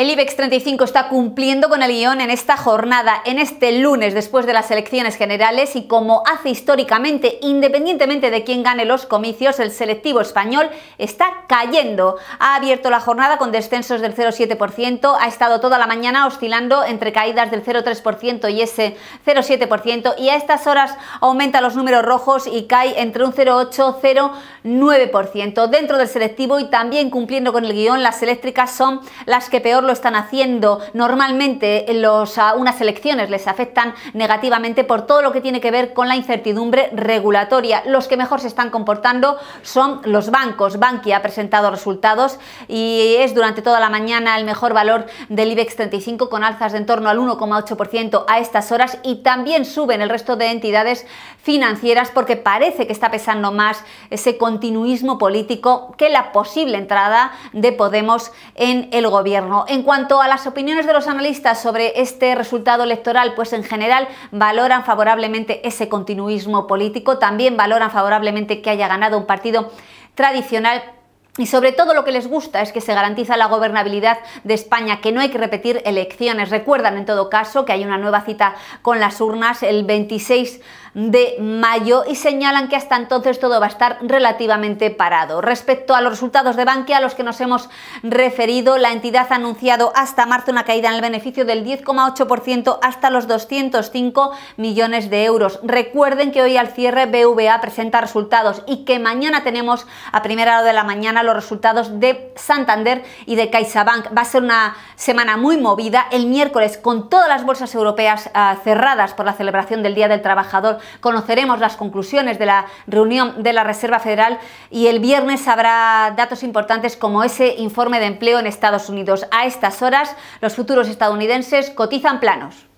El IBEX 35 está cumpliendo con el guión en esta jornada, en este lunes después de las elecciones generales y como hace históricamente, independientemente de quién gane los comicios, el selectivo español está cayendo. Ha abierto la jornada con descensos del 0,7%, ha estado toda la mañana oscilando entre caídas del 0,3% y ese 0,7% y a estas horas aumenta los números rojos y cae entre un 0,8-0,9%. Dentro del selectivo y también cumpliendo con el guión, las eléctricas son las que peor lo están haciendo. Normalmente eh, los, ah, unas elecciones les afectan negativamente por todo lo que tiene que ver con la incertidumbre regulatoria. Los que mejor se están comportando son los bancos. Bankia ha presentado resultados y es durante toda la mañana el mejor valor del IBEX 35 con alzas de en torno al 1,8% a estas horas y también suben el resto de entidades financieras porque parece que está pesando más ese continuismo político que la posible entrada de Podemos en el gobierno. En cuanto a las opiniones de los analistas sobre este resultado electoral, pues en general valoran favorablemente ese continuismo político, también valoran favorablemente que haya ganado un partido tradicional y sobre todo lo que les gusta es que se garantiza la gobernabilidad de España, que no hay que repetir elecciones. Recuerdan en todo caso que hay una nueva cita con las urnas el 26 de mayo y señalan que hasta entonces todo va a estar relativamente parado. Respecto a los resultados de Bankia a los que nos hemos referido, la entidad ha anunciado hasta marzo una caída en el beneficio del 10,8% hasta los 205 millones de euros. Recuerden que hoy al cierre BVA presenta resultados y que mañana tenemos a primera hora de la mañana los resultados de Santander y de CaixaBank. Va a ser una semana muy movida el miércoles con todas las bolsas europeas ah, cerradas por la celebración del Día del Trabajador conoceremos las conclusiones de la reunión de la Reserva Federal y el viernes habrá datos importantes como ese informe de empleo en Estados Unidos. A estas horas, los futuros estadounidenses cotizan planos.